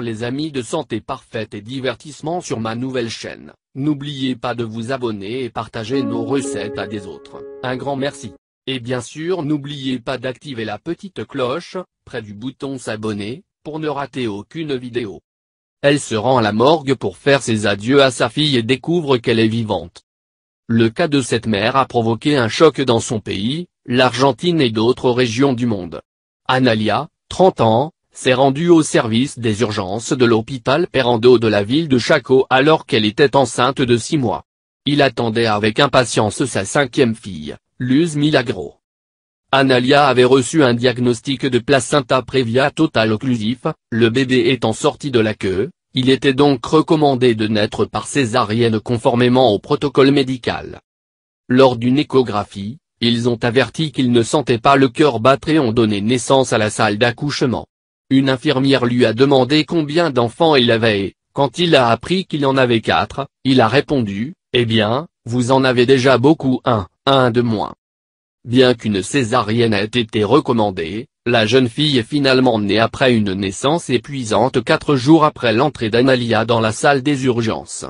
les amis de santé parfaite et divertissement sur ma nouvelle chaîne, n'oubliez pas de vous abonner et partager nos recettes à des autres, un grand merci. Et bien sûr n'oubliez pas d'activer la petite cloche, près du bouton s'abonner, pour ne rater aucune vidéo. Elle se rend à la morgue pour faire ses adieux à sa fille et découvre qu'elle est vivante. Le cas de cette mère a provoqué un choc dans son pays, l'Argentine et d'autres régions du monde. Analia, 30 ans, s'est rendu au service des urgences de l'hôpital Perando de la ville de Chaco alors qu'elle était enceinte de six mois. Il attendait avec impatience sa cinquième fille, Luz Milagro. Analia avait reçu un diagnostic de placenta prévia total occlusif, le bébé étant sorti de la queue, il était donc recommandé de naître par césarienne conformément au protocole médical. Lors d'une échographie, ils ont averti qu'ils ne sentaient pas le cœur battre et ont donné naissance à la salle d'accouchement. Une infirmière lui a demandé combien d'enfants il avait et, quand il a appris qu'il en avait quatre, il a répondu, eh bien, vous en avez déjà beaucoup un, un de moins. Bien qu'une césarienne ait été recommandée, la jeune fille est finalement née après une naissance épuisante quatre jours après l'entrée d'Analia dans la salle des urgences.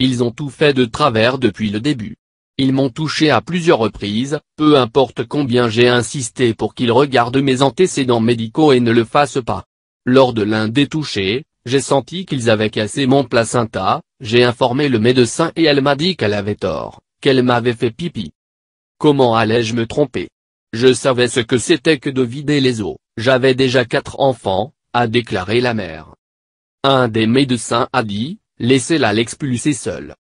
Ils ont tout fait de travers depuis le début. Ils m'ont touché à plusieurs reprises, peu importe combien j'ai insisté pour qu'ils regardent mes antécédents médicaux et ne le fassent pas. Lors de l'un des touchés, j'ai senti qu'ils avaient cassé mon placenta, j'ai informé le médecin et elle m'a dit qu'elle avait tort, qu'elle m'avait fait pipi. Comment allais-je me tromper Je savais ce que c'était que de vider les os, j'avais déjà quatre enfants, a déclaré la mère. Un des médecins a dit, laissez-la l'expulser seule.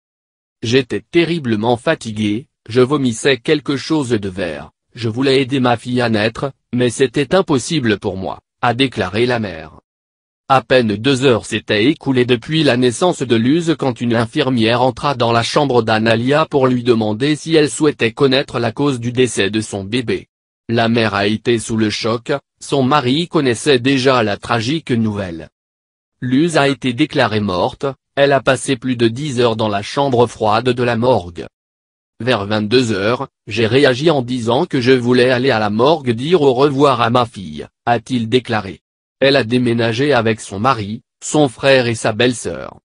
J'étais terriblement fatigué, je vomissais quelque chose de vert, je voulais aider ma fille à naître, mais c'était impossible pour moi, a déclaré la mère. À peine deux heures s'étaient écoulées depuis la naissance de Luz quand une infirmière entra dans la chambre d'Analia pour lui demander si elle souhaitait connaître la cause du décès de son bébé. La mère a été sous le choc, son mari connaissait déjà la tragique nouvelle. Luz a été déclarée morte, elle a passé plus de dix heures dans la chambre froide de la morgue. Vers 22 heures, j'ai réagi en disant que je voulais aller à la morgue dire au revoir à ma fille, a-t-il déclaré. Elle a déménagé avec son mari, son frère et sa belle-sœur.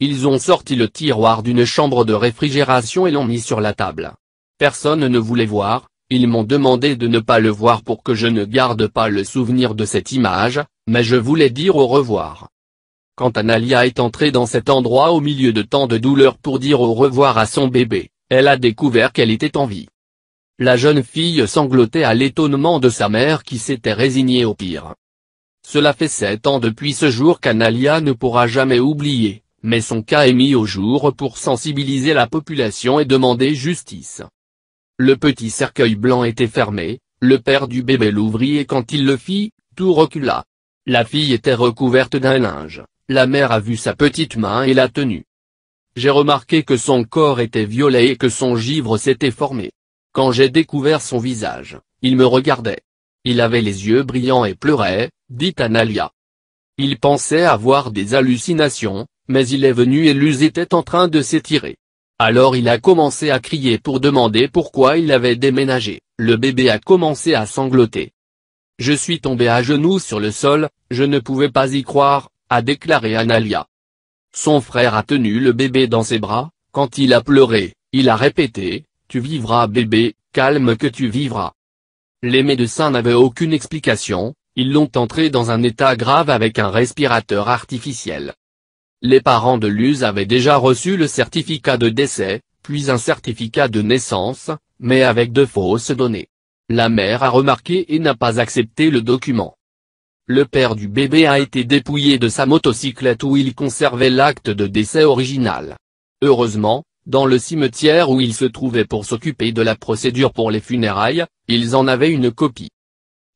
Ils ont sorti le tiroir d'une chambre de réfrigération et l'ont mis sur la table. Personne ne voulait voir, ils m'ont demandé de ne pas le voir pour que je ne garde pas le souvenir de cette image, mais je voulais dire au revoir. Quand Analia est entrée dans cet endroit au milieu de tant de douleurs pour dire au revoir à son bébé, elle a découvert qu'elle était en vie. La jeune fille sanglotait à l'étonnement de sa mère qui s'était résignée au pire. Cela fait sept ans depuis ce jour qu'Analia ne pourra jamais oublier, mais son cas est mis au jour pour sensibiliser la population et demander justice. Le petit cercueil blanc était fermé, le père du bébé l'ouvrit et quand il le fit, tout recula. La fille était recouverte d'un linge. La mère a vu sa petite main et l'a tenue. J'ai remarqué que son corps était violet et que son givre s'était formé. Quand j'ai découvert son visage, il me regardait. Il avait les yeux brillants et pleurait, dit Analia. Il pensait avoir des hallucinations, mais il est venu et lui était en train de s'étirer. Alors il a commencé à crier pour demander pourquoi il avait déménagé, le bébé a commencé à sangloter. Je suis tombé à genoux sur le sol, je ne pouvais pas y croire, a déclaré Analia. Son frère a tenu le bébé dans ses bras, quand il a pleuré, il a répété, tu vivras bébé, calme que tu vivras. Les médecins n'avaient aucune explication, ils l'ont entré dans un état grave avec un respirateur artificiel. Les parents de Luz avaient déjà reçu le certificat de décès, puis un certificat de naissance, mais avec de fausses données. La mère a remarqué et n'a pas accepté le document. Le père du bébé a été dépouillé de sa motocyclette où il conservait l'acte de décès original. Heureusement, dans le cimetière où il se trouvait pour s'occuper de la procédure pour les funérailles, ils en avaient une copie.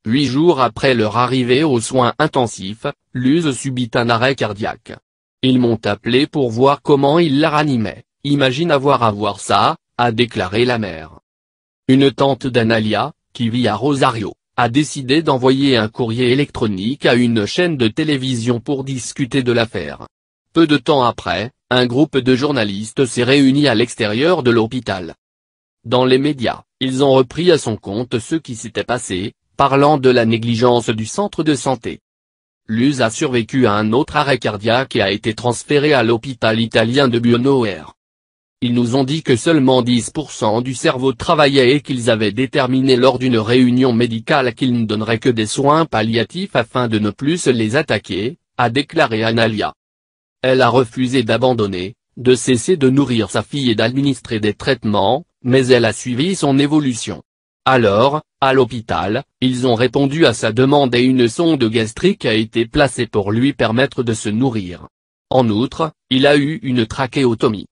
Huit jours après leur arrivée aux soins intensifs, Luz subit un arrêt cardiaque. Ils m'ont appelé pour voir comment ils la ranimaient, imagine avoir à voir ça, a déclaré la mère. Une tante d'Analia, qui vit à Rosario a décidé d'envoyer un courrier électronique à une chaîne de télévision pour discuter de l'affaire. Peu de temps après, un groupe de journalistes s'est réuni à l'extérieur de l'hôpital. Dans les médias, ils ont repris à son compte ce qui s'était passé, parlant de la négligence du centre de santé. Luz a survécu à un autre arrêt cardiaque et a été transféré à l'hôpital italien de Buenos Aires. Ils nous ont dit que seulement 10% du cerveau travaillait et qu'ils avaient déterminé lors d'une réunion médicale qu'ils ne donneraient que des soins palliatifs afin de ne plus les attaquer, a déclaré Analia. Elle a refusé d'abandonner, de cesser de nourrir sa fille et d'administrer des traitements, mais elle a suivi son évolution. Alors, à l'hôpital, ils ont répondu à sa demande et une sonde gastrique a été placée pour lui permettre de se nourrir. En outre, il a eu une trachéotomie.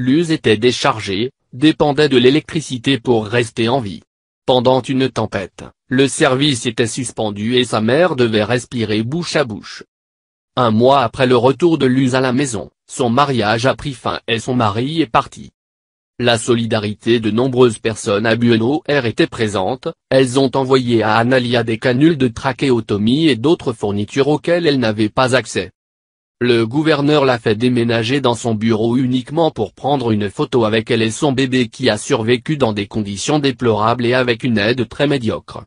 Luz était déchargée, dépendait de l'électricité pour rester en vie. Pendant une tempête, le service était suspendu et sa mère devait respirer bouche à bouche. Un mois après le retour de Luz à la maison, son mariage a pris fin et son mari est parti. La solidarité de nombreuses personnes à Buenos Aires était présente, elles ont envoyé à Analia des canules de trachéotomie et d'autres fournitures auxquelles elle n'avait pas accès. Le gouverneur l'a fait déménager dans son bureau uniquement pour prendre une photo avec elle et son bébé qui a survécu dans des conditions déplorables et avec une aide très médiocre.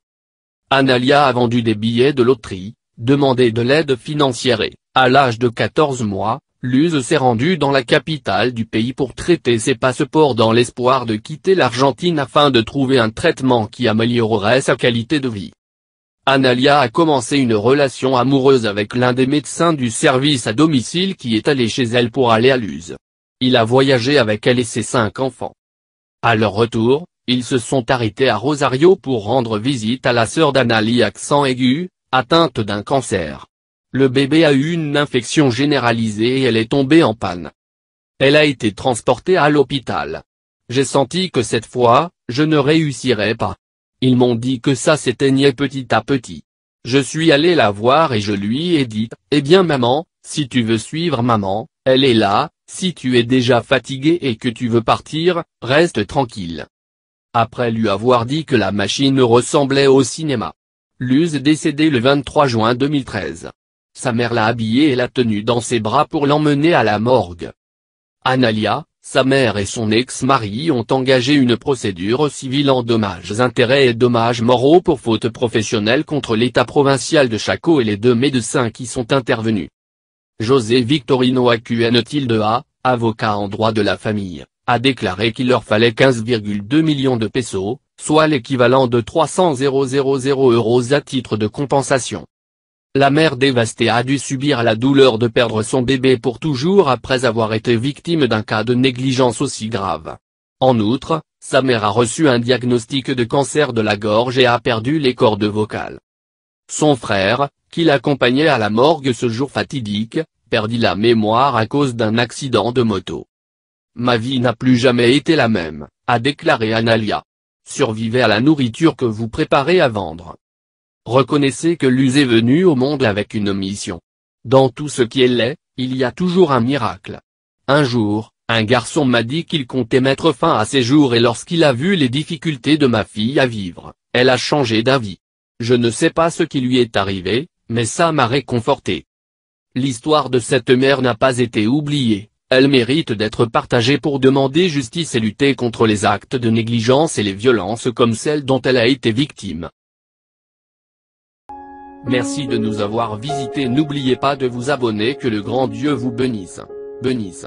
Analia a vendu des billets de loterie, demandé de l'aide financière et, à l'âge de 14 mois, Luz s'est rendue dans la capitale du pays pour traiter ses passeports dans l'espoir de quitter l'Argentine afin de trouver un traitement qui améliorerait sa qualité de vie. Analia a commencé une relation amoureuse avec l'un des médecins du service à domicile qui est allé chez elle pour aller à Luz. Il a voyagé avec elle et ses cinq enfants. À leur retour, ils se sont arrêtés à Rosario pour rendre visite à la sœur d'Analia accent aigu, atteinte d'un cancer. Le bébé a eu une infection généralisée et elle est tombée en panne. Elle a été transportée à l'hôpital. J'ai senti que cette fois, je ne réussirais pas. Ils m'ont dit que ça s'éteignait petit à petit. Je suis allé la voir et je lui ai dit, eh bien maman, si tu veux suivre maman, elle est là, si tu es déjà fatigué et que tu veux partir, reste tranquille. Après lui avoir dit que la machine ressemblait au cinéma. Luz est décédée le 23 juin 2013. Sa mère l'a habillée et l'a tenue dans ses bras pour l'emmener à la morgue. Analia, sa mère et son ex-mari ont engagé une procédure civile en dommages-intérêts et dommages moraux pour faute professionnelle contre l'État provincial de Chaco et les deux médecins qui sont intervenus. José Victorino Acuene A, avocat en droit de la famille, a déclaré qu'il leur fallait 15,2 millions de pesos, soit l'équivalent de 300 000 euros à titre de compensation. La mère dévastée a dû subir la douleur de perdre son bébé pour toujours après avoir été victime d'un cas de négligence aussi grave. En outre, sa mère a reçu un diagnostic de cancer de la gorge et a perdu les cordes vocales. Son frère, qui l'accompagnait à la morgue ce jour fatidique, perdit la mémoire à cause d'un accident de moto. Ma vie n'a plus jamais été la même, a déclaré Analia. Survivez à la nourriture que vous préparez à vendre. Reconnaissez que Luz est venue au monde avec une mission. Dans tout ce qui est laid, il y a toujours un miracle. Un jour, un garçon m'a dit qu'il comptait mettre fin à ses jours et lorsqu'il a vu les difficultés de ma fille à vivre, elle a changé d'avis. Je ne sais pas ce qui lui est arrivé, mais ça m'a réconforté. L'histoire de cette mère n'a pas été oubliée, elle mérite d'être partagée pour demander justice et lutter contre les actes de négligence et les violences comme celles dont elle a été victime. Merci de nous avoir visités. N'oubliez pas de vous abonner. Que le grand Dieu vous bénisse. Bénisse.